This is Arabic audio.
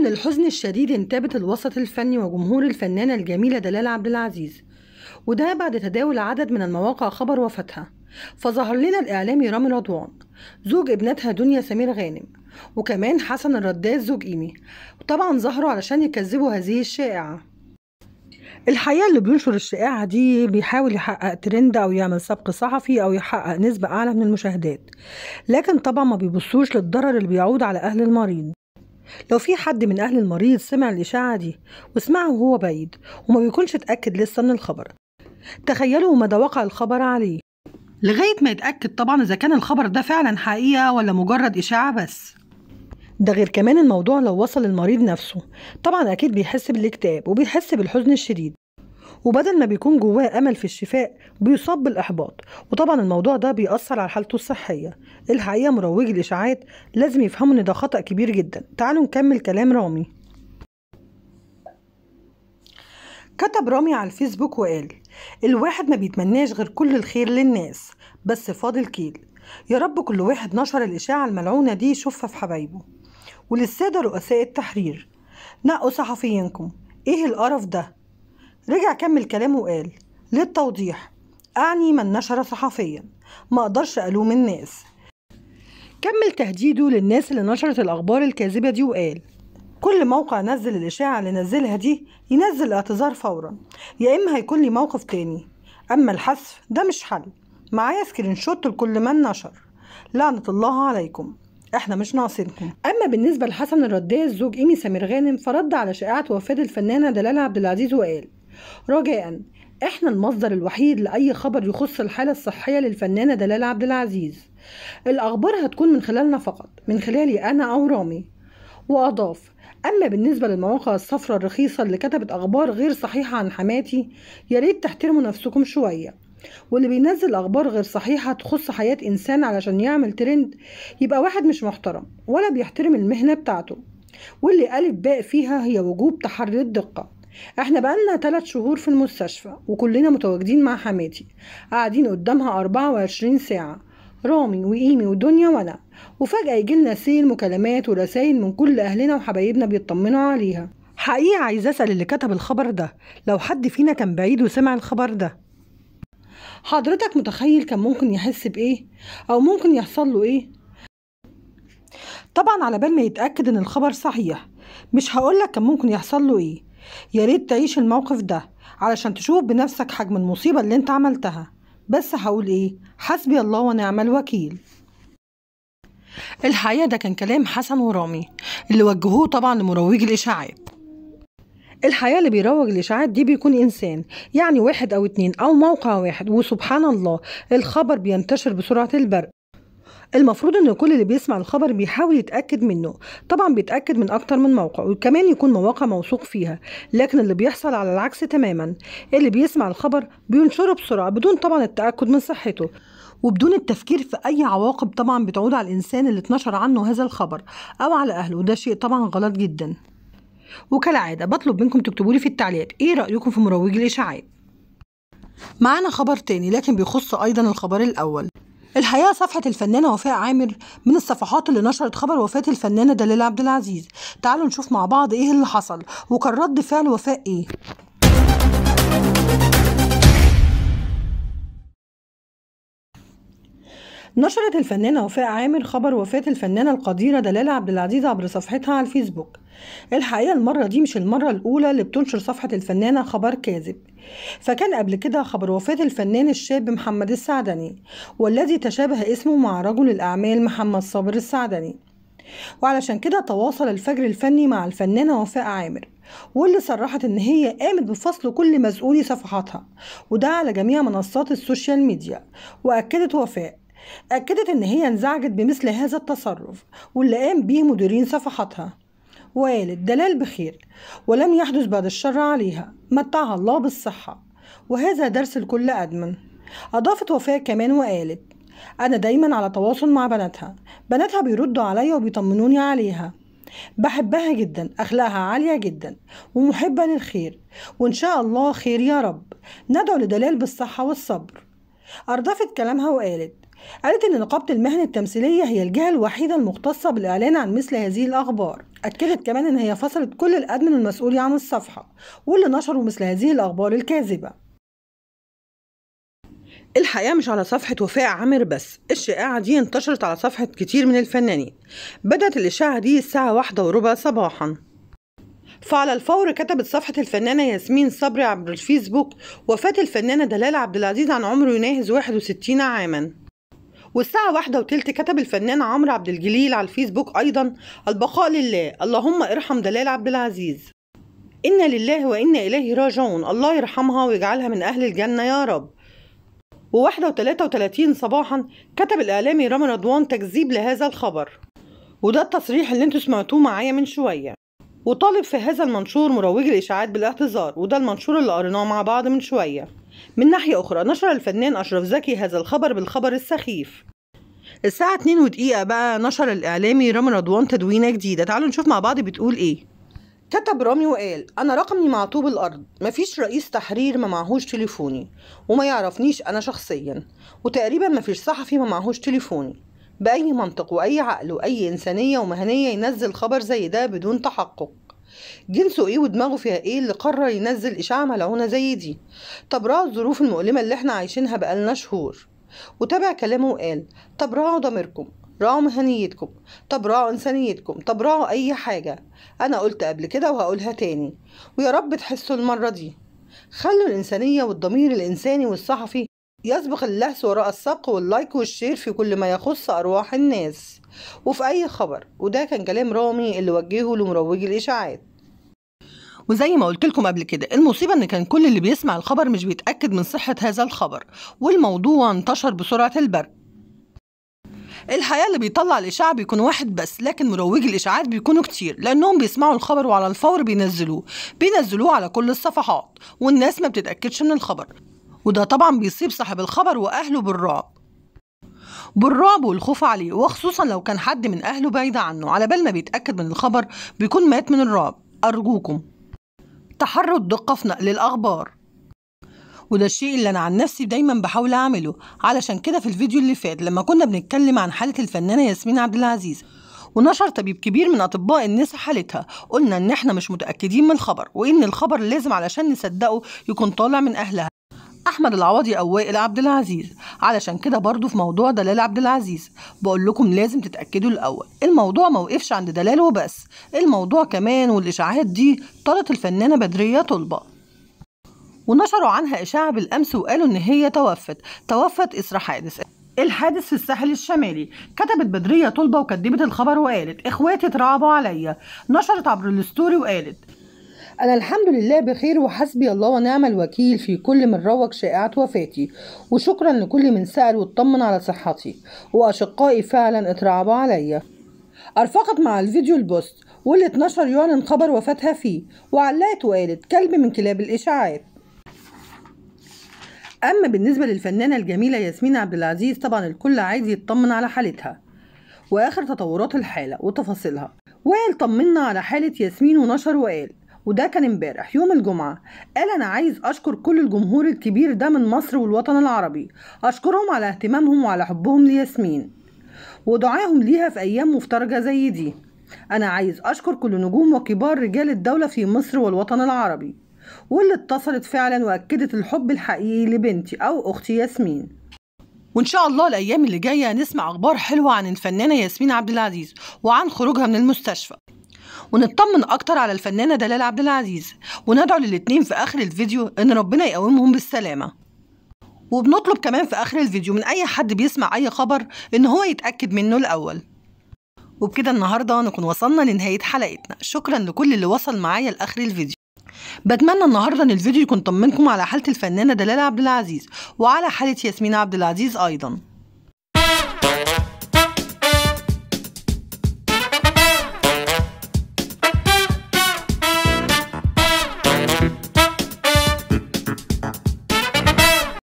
من الحزن الشديد انتابت الوسط الفني وجمهور الفنانة الجميلة دلال عبد العزيز وده بعد تداول عدد من المواقع خبر وفاتها فظهر لنا الإعلامي رامي رضوان زوج ابنتها دنيا سمير غانم وكمان حسن الرداد زوج إيمي وطبعا ظهروا علشان يكذبوا هذه الشائعة الحقيقه اللي بينشر الشائعه دي بيحاول يحقق ترند او يعمل سبق صحفي او يحقق نسبه اعلى من المشاهدات لكن طبعا ما بيبصوش للضرر اللي بيعود على اهل المريض لو في حد من أهل المريض سمع الإشاعة دي وسمعها وهو بعيد وما بيكونش اتأكد لسه من الخبر تخيلوا مدى وقع الخبر عليه لغاية ما يتأكد طبعا إذا كان الخبر ده فعلا حقيقة ولا مجرد إشاعة بس ده غير كمان الموضوع لو وصل المريض نفسه طبعا أكيد بيحس بالاكتئاب وبيحس بالحزن الشديد وبدل ما بيكون جواه امل في الشفاء بيصاب بالاحباط وطبعا الموضوع ده بيأثر على حالته الصحيه الحقيقه مروجي الاشاعات لازم يفهموا ان ده خطأ كبير جدا تعالوا نكمل كلام رامي كتب رامي على الفيسبوك وقال الواحد ما بيتمناش غير كل الخير للناس بس فاضل كيل يا رب كل واحد نشر الإشاعة الملعونة دي يشوفها في حبايبه وللسادة رؤساء التحرير نقوا صحفيينكم ايه القرف ده رجع كمل كلامه وقال للتوضيح أعني من نشر صحفيا ما أقدرش ألوم الناس كمل تهديده للناس اللي نشرت الأخبار الكاذبة دي وقال كل موقع نزل الإشاعة اللي نزلها دي ينزل الاعتذار فورا يا إما هيكون لي موقف تاني أما الحذف ده مش حل معايا سكرين شوت لكل من نشر لعنة الله عليكم احنا مش ناقصينكم اما بالنسبه لحسن الرداس زوج ايمي سمير غانم فرد على شائعه وفاه الفنانه دلال عبد العزيز وقال رجاء احنا المصدر الوحيد لاي خبر يخص الحاله الصحيه للفنانه دلال عبد العزيز الاخبار هتكون من خلالنا فقط من خلالي انا او رامي واضاف اما بالنسبه للمواقع الصفراء الرخيصه اللي كتبت اخبار غير صحيحه عن حماتي يا ريت تحترموا نفسكم شويه واللي بينزل اخبار غير صحيحه تخص حياه انسان علشان يعمل ترند يبقى واحد مش محترم ولا بيحترم المهنه بتاعته واللي الف باء فيها هي وجوب تحري الدقه احنا بقالنا تلات شهور في المستشفى وكلنا متواجدين مع حماتي قاعدين قدامها 24 ساعة رامي وإيمي ودنيا وأنا وفجأة يجيلنا سيل مكالمات ورسايل من كل أهلنا وحبايبنا بيطمنوا عليها حقيقة عايزة أسأل اللي كتب الخبر ده لو حد فينا كان بعيد وسمع الخبر ده حضرتك متخيل كان ممكن يحس بإيه أو ممكن يحصل له إيه طبعا على بال ما يتأكد إن الخبر صحيح مش هقولك كان ممكن يحصل له إيه يا ريت تعيش الموقف ده علشان تشوف بنفسك حجم المصيبة اللي انت عملتها بس هقول ايه حسبي الله ونعم الوكيل الحقيقة ده كان كلام حسن ورامي اللي وجهوه طبعا لمروجي الإشاعات الحقيقة اللي بيروج الإشاعات دي بيكون إنسان يعني واحد أو اتنين أو موقع واحد وسبحان الله الخبر بينتشر بسرعة البرق المفروض ان كل اللي بيسمع الخبر بيحاول يتاكد منه طبعا بيتاكد من اكتر من موقع وكمان يكون مواقع موثوق فيها لكن اللي بيحصل على العكس تماما اللي بيسمع الخبر بينشره بسرعه بدون طبعا التاكد من صحته وبدون التفكير في أي عواقب طبعا بتعود على الإنسان اللي اتنشر عنه هذا الخبر أو على أهله وده شيء طبعا غلط جدا وكالعادة بطلب منكم تكتبوا لي في التعليقات إيه رأيكم في مروجي الإشاعات معانا خبر تاني لكن بيخص أيضا الخبر الأول الحقيقه صفحه الفنانه وفاء عامر من الصفحات اللي نشرت خبر وفاه الفنانه دلال عبد العزيز تعالوا نشوف مع بعض ايه اللي حصل وكان رد فعل وفاء ايه نشرت الفنانة وفاء عامر خبر وفاة الفنانة القديرة دلالة عبد العزيز عبر صفحتها على الفيسبوك الحقيقة المرة دي مش المرة الأولى اللي بتنشر صفحة الفنانة خبر كاذب فكان قبل كده خبر وفاة الفنان الشاب محمد السعدني والذي تشابه اسمه مع رجل الأعمال محمد صابر السعدني وعلشان كده تواصل الفجر الفني مع الفنانة وفاء عامر واللي صرحت ان هي قامت بفصل كل مسؤولي صفحاتها وده على جميع منصات السوشيال ميديا واكدت وفاء أكدت إن هي انزعجت بمثل هذا التصرف واللي قام بيه مديرين صفحتها وقالت دلال بخير ولم يحدث بعد الشر عليها متعها الله بالصحة وهذا درس لكل أدمن أضافت وفاء كمان وقالت أنا دايما على تواصل مع بناتها بناتها بيردوا عليا وبيطمنوني عليها بحبها جدا أخلاقها عالية جدا ومحبة للخير وإن شاء الله خير يا رب ندعو لدلال بالصحة والصبر أردفت كلامها وقالت قالت إن نقابة المهن التمثيلية هي الجهة الوحيدة المختصة بالإعلان عن مثل هذه الأخبار أكدت كمان إن هي فصلت كل الأدمن المسؤول عن الصفحة واللي نشروا مثل هذه الأخبار الكاذبة الحقيقة مش على صفحة وفاء عامر بس الشائعة دي انتشرت على صفحة كتير من الفنانين بدأت الإشاعة دي الساعة واحدة وربع صباحا فعلى الفور كتبت صفحة الفنانة ياسمين صبري عبر الفيسبوك وفاة الفنانة دلال عبد العزيز عن عمر يناهز 61 عاما والساعة واحدة وتلت كتب الفنان عمرو عبد الجليل على الفيسبوك أيضا البقاء لله اللهم ارحم دلال عبد العزيز إنا لله وإنا إليه راجعون الله يرحمها ويجعلها من أهل الجنة يا رب وواحدة وتلاتة وتلاتين صباحا كتب الإعلامي رامي رضوان تكذيب لهذا الخبر وده التصريح اللي انتوا سمعتوه معايا من شوية وطالب في هذا المنشور مروج الإشاعات بالاعتذار وده المنشور اللي قريناه مع بعض من شوية من ناحية أخرى نشر الفنان أشرف زكي هذا الخبر بالخبر السخيف الساعة 2 ودقيقة بقى نشر الإعلامي رامي رضوان تدوينة جديدة تعالوا نشوف مع بعض بتقول إيه كتب رامي وقال أنا رقمي مع طوب الأرض مفيش رئيس تحرير ما معهوش تليفوني وما يعرفنيش أنا شخصيا وتقريبا مفيش صحفي ما معهوش تليفوني بأي منطق وأي عقل وأي إنسانية ومهنية ينزل خبر زي ده بدون تحقق جنسه ايه ودماغه فيها ايه اللي قرر ينزل اشاعه ملعونه زي دي طب راعوا الظروف المؤلمه اللي احنا عايشينها بقالنا شهور وتابع كلامه وقال طب راعوا ضميركم راعوا مهنيتكم طب راعوا إنسانيتكم طب راعوا أي حاجة أنا قلت قبل كده وهقولها تاني ويا رب تحسوا المرة دي خلوا الإنسانية والضمير الإنساني والصحفي يسبق اللهس وراء السبق واللايك والشير في كل ما يخص أرواح الناس وفي أي خبر وده كان كلام رامي اللي وجهه لمروجي الإشاعات وزي ما قلت لكم قبل كده المصيبه ان كان كل اللي بيسمع الخبر مش بيتاكد من صحه هذا الخبر والموضوع انتشر بسرعه البرق الحقيقه اللي بيطلع الاشاعه بيكون واحد بس لكن مروجي الاشاعات بيكونوا كتير لانهم بيسمعوا الخبر وعلى الفور بينزلوه بينزلوه على كل الصفحات والناس ما بتتاكدش من الخبر وده طبعا بيصيب صاحب الخبر وأهله بالرعب بالرعب والخوف عليه وخصوصا لو كان حد من أهله بعيد عنه على بال ما بيتأكد من الخبر بيكون مات من الرعب أرجوكم تحروا الدقة في نقل الأخبار وده الشيء اللي أنا عن نفسي دايما بحاول أعمله علشان كده في الفيديو اللي فات لما كنا بنتكلم عن حالة الفنانة ياسمين عبد العزيز ونشر طبيب كبير من أطباء النساء حالتها قلنا إن إحنا مش متأكدين من الخبر وإن الخبر لازم علشان نصدقه يكون طالع من أهلها احمد العوضي او وائل عبد العزيز علشان كده برضو في موضوع دلال عبد العزيز بقول لكم لازم تتاكدوا الاول الموضوع ما وقفش عند دلال وبس الموضوع كمان والاشاعات دي طالت الفنانه بدريه طلبه ونشروا عنها اشاعه بالامس وقالوا ان هي توفت توفت اسرى حادث الحادث في الساحل الشمالي كتبت بدريه طلبه وكدبت الخبر وقالت اخواتي اترعبوا عليا نشرت عبر الستوري وقالت أنا الحمد لله بخير وحسبي الله ونعم الوكيل في كل من روج شائعة وفاتي وشكرا لكل من سأل واطمن على صحتي وأشقائي فعلا اترعبوا عليا أرفقت مع الفيديو البوست واللي اتنشر يعلن خبر وفاتها فيه وعلقت وقالت كلب من كلاب الإشاعات أما بالنسبة للفنانة الجميلة ياسمين عبد العزيز طبعا الكل عايز يطمن على حالتها وآخر تطورات الحالة وتفاصيلها وائل طمنا على حالة ياسمين ونشر وقال وده كان امبارح يوم الجمعة قال أنا عايز أشكر كل الجمهور الكبير ده من مصر والوطن العربي أشكرهم على اهتمامهم وعلى حبهم لياسمين ودعاهم ليها في أيام مفترجة زي دي أنا عايز أشكر كل نجوم وكبار رجال الدولة في مصر والوطن العربي واللي اتصلت فعلا وأكدت الحب الحقيقي لبنتي أو أختي ياسمين وإن شاء الله الأيام اللي جاية نسمع أخبار حلوة عن الفنانة ياسمين عبد العزيز وعن خروجها من المستشفى ونطمن اكتر على الفنانه دلال عبد العزيز وندعو للاتنين في اخر الفيديو ان ربنا يقومهم بالسلامه وبنطلب كمان في اخر الفيديو من اي حد بيسمع اي خبر ان هو يتاكد منه الاول وبكده النهارده نكون وصلنا لنهايه حلقتنا شكرا لكل اللي وصل معايا لاخر الفيديو بتمنى النهارده ان الفيديو يكون طمنكم على حاله الفنانه دلال عبد العزيز وعلى حاله ياسمين عبد العزيز ايضا